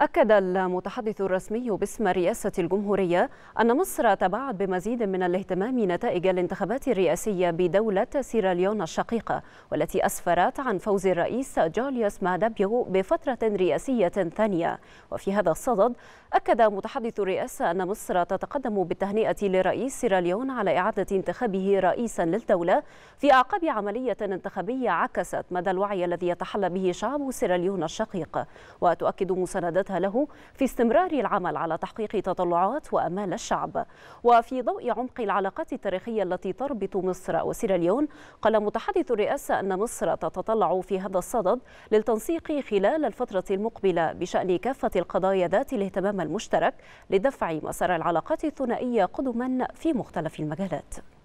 أكد المتحدث الرسمي باسم رئاسة الجمهورية أن مصر تبعت بمزيد من الاهتمام نتائج الانتخابات الرئاسية بدولة سيراليون الشقيقة والتي أسفرت عن فوز الرئيس جوليوس مادابيو بفترة رئاسية ثانية وفي هذا الصدد أكد متحدث الرئاسة أن مصر تتقدم بالتهنئة لرئيس سيراليون على إعادة انتخابه رئيسا للدولة في أعقاب عملية انتخابية عكست مدى الوعي الذي يتحلى به شعب سيراليون الشقيق وتؤكد مساندتها أكدتها له في استمرار العمل على تحقيق تطلعات وأمال الشعب وفي ضوء عمق العلاقات التاريخية التي تربط مصر وسيراليون قال متحدث الرئاسة أن مصر تتطلع في هذا الصدد للتنسيق خلال الفترة المقبلة بشأن كافة القضايا ذات الاهتمام المشترك لدفع مسار العلاقات الثنائية قدما في مختلف المجالات